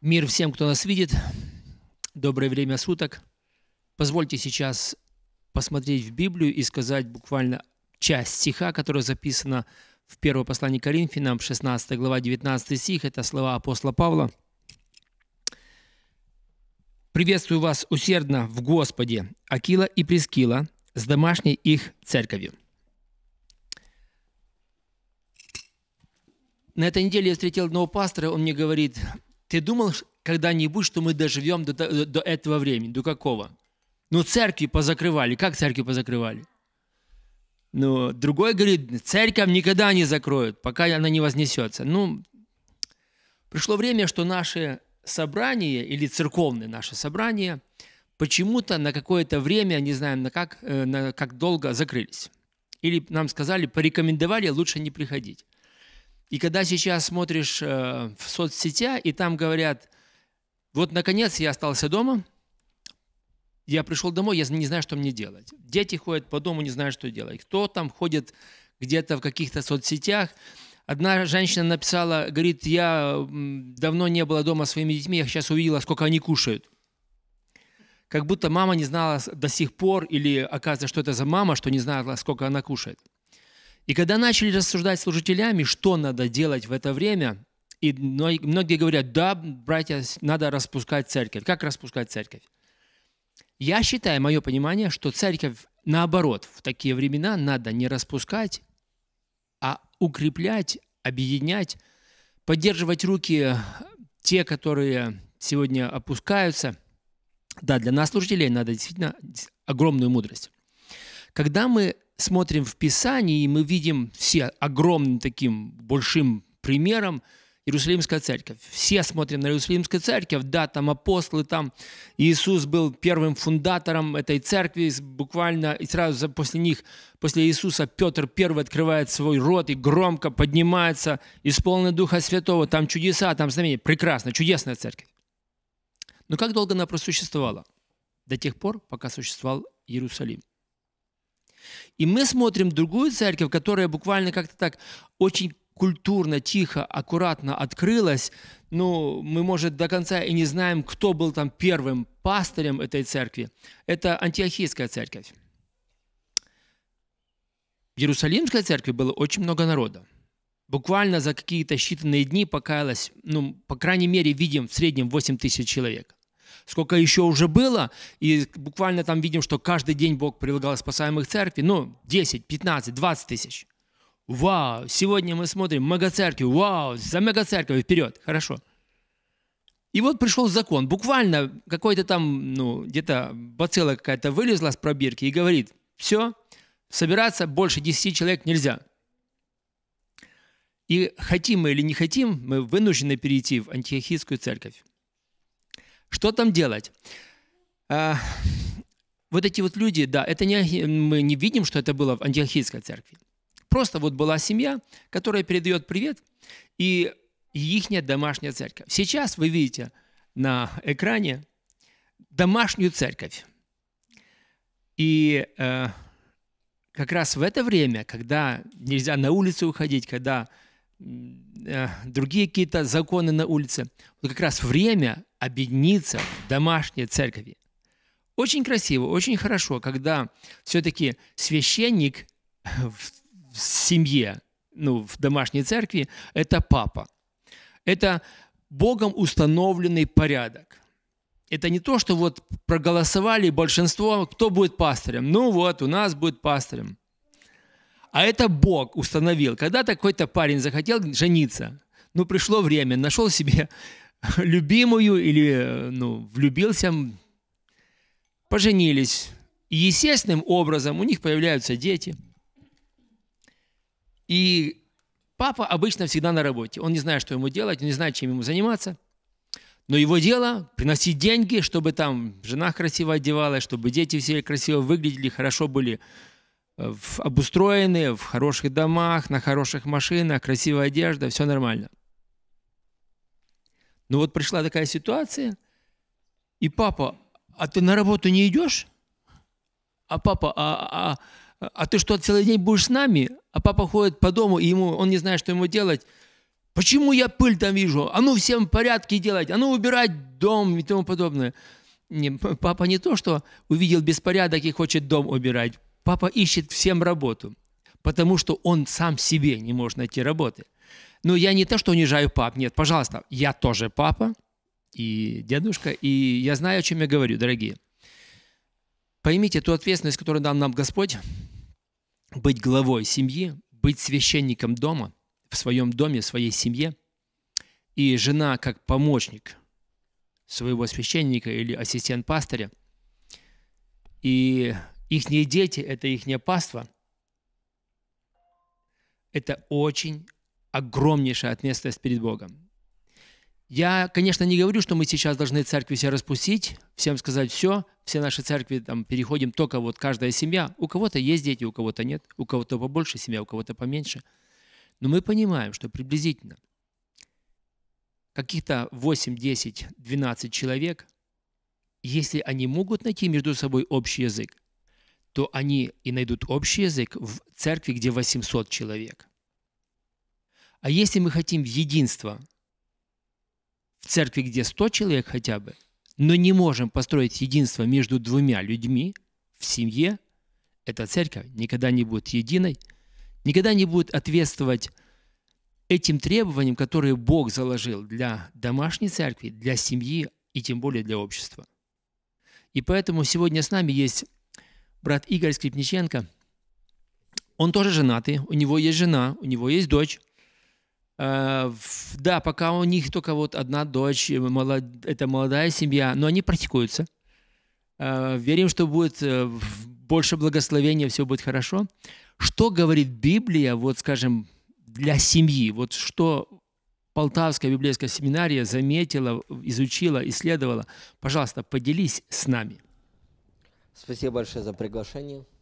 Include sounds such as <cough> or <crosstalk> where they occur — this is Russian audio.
Мир всем, кто нас видит. Доброе время суток. Позвольте сейчас посмотреть в Библию и сказать буквально часть стиха, которая записана в первом послании Коринфянам, 16 глава, 19 стих. Это слова апостола Павла. «Приветствую вас усердно в Господе, Акила и Прескила, с домашней их церковью». На этой неделе я встретил одного пастора, он мне говорит – ты думал когда-нибудь, что мы доживем до, до, э, до этого времени? До какого? Ну, церкви позакрывали. Как церкви позакрывали? Ну, другой говорит, церковь никогда не закроют, пока она не вознесется. Ну, пришло время, что наши собрания или церковные наши собрания почему-то на какое-то время, не знаем на как, э, на как долго, закрылись. Или нам сказали, порекомендовали лучше не приходить. И когда сейчас смотришь э, в соцсетя, и там говорят, вот наконец я остался дома, я пришел домой, я не знаю, что мне делать. Дети ходят по дому, не знают, что делать. Кто там ходит где-то в каких-то соцсетях. Одна женщина написала, говорит, я давно не была дома с своими детьми, я сейчас увидела, сколько они кушают. Как будто мама не знала до сих пор, или оказывается, что это за мама, что не знала, сколько она кушает. И когда начали рассуждать служителями, что надо делать в это время, и многие говорят, да, братья, надо распускать церковь. Как распускать церковь? Я считаю, мое понимание, что церковь, наоборот, в такие времена надо не распускать, а укреплять, объединять, поддерживать руки те, которые сегодня опускаются. Да, для нас, служителей, надо действительно огромную мудрость. Когда мы смотрим в Писании, и мы видим все огромным таким большим примером Иерусалимская церковь. Все смотрим на Иерусалимскую церковь, да, там апостолы, там Иисус был первым фундатором этой церкви, буквально и сразу после них, после Иисуса, Петр первый открывает свой рот и громко поднимается, исполненный Духа Святого, там чудеса, там знамения. Прекрасно, чудесная церковь. Но как долго она просуществовала? До тех пор, пока существовал Иерусалим. И мы смотрим другую церковь, которая буквально как-то так очень культурно, тихо, аккуратно открылась. Ну, мы, может, до конца и не знаем, кто был там первым пастырем этой церкви. Это антиохийская церковь. В Иерусалимской церкви было очень много народа. Буквально за какие-то считанные дни покаялось, ну, по крайней мере, видим в среднем 8 тысяч человек сколько еще уже было, и буквально там видим, что каждый день Бог прилагал спасаемых церкви, ну, 10, 15, 20 тысяч. Вау, сегодня мы смотрим мегацеркви, вау, за мегацерковь вперед, хорошо. И вот пришел закон, буквально какой-то там, ну, где-то бацилла какая-то вылезла с пробирки и говорит, все, собираться больше 10 человек нельзя. И хотим мы или не хотим, мы вынуждены перейти в антиохийскую церковь. Что там делать? А, вот эти вот люди, да, это не, мы не видим, что это было в антиохийской церкви. Просто вот была семья, которая передает привет, и их домашняя церковь. Сейчас вы видите на экране домашнюю церковь. И э, как раз в это время, когда нельзя на улицу уходить, когда э, другие какие-то законы на улице, вот как раз время объединиться в домашней церкви. Очень красиво, очень хорошо, когда все-таки священник в семье, ну, в домашней церкви, это папа. Это Богом установленный порядок. Это не то, что вот проголосовали большинство, кто будет пастором. Ну вот, у нас будет пастором. А это Бог установил. Когда-то какой-то парень захотел жениться ну, пришло время, нашел себе <laughs> любимую или, э, ну, влюбился, поженились. естественным образом у них появляются дети. И папа обычно всегда на работе. Он не знает, что ему делать, он не знает, чем ему заниматься. Но его дело – приносить деньги, чтобы там жена красиво одевалась, чтобы дети все красиво выглядели, хорошо были э, обустроены, в хороших домах, на хороших машинах, красивая одежда, все нормально. Но ну вот пришла такая ситуация, и папа, а ты на работу не идешь? А папа, а, а, а, ты что, целый день будешь с нами? А папа ходит по дому, и ему, он не знает, что ему делать. Почему я пыль там вижу? А ну всем порядки делать, а ну убирать дом и тому подобное. Не, папа не то, что увидел беспорядок и хочет дом убирать. Папа ищет всем работу, потому что он сам себе не может найти работы. Ну, я не то, что унижаю пап, нет, пожалуйста, я тоже папа и дедушка, и я знаю, о чем я говорю, дорогие. Поймите ту ответственность, которую дал нам Господь, быть главой семьи, быть священником дома, в своем доме, в своей семье, и жена как помощник своего священника или ассистент пастыря, и их дети – это их паства, это очень огромнейшая ответственность перед Богом. Я, конечно, не говорю, что мы сейчас должны церкви все распустить, всем сказать все, все наши церкви там переходим только вот каждая семья. У кого-то есть дети, у кого-то нет, у кого-то побольше семья, у кого-то поменьше. Но мы понимаем, что приблизительно каких-то 8, 10, 12 человек, если они могут найти между собой общий язык, то они и найдут общий язык в церкви, где 800 человек. А если мы хотим единства в церкви, где 100 человек хотя бы, но не можем построить единство между двумя людьми в семье, эта церковь никогда не будет единой, никогда не будет ответствовать этим требованиям, которые Бог заложил для домашней церкви, для семьи и тем более для общества. И поэтому сегодня с нами есть брат Игорь Скрипниченко. Он тоже женатый, у него есть жена, у него есть дочь. Э, да, пока у них только вот одна дочь, э, это молодая семья, но они практикуются. Э, верим, что будет больше благословения, все будет хорошо. Что говорит Библия, вот скажем, для семьи? Вот что Полтавская библейская семинария заметила, изучила, исследовала? Пожалуйста, поделись с нами. Спасибо большое за приглашение.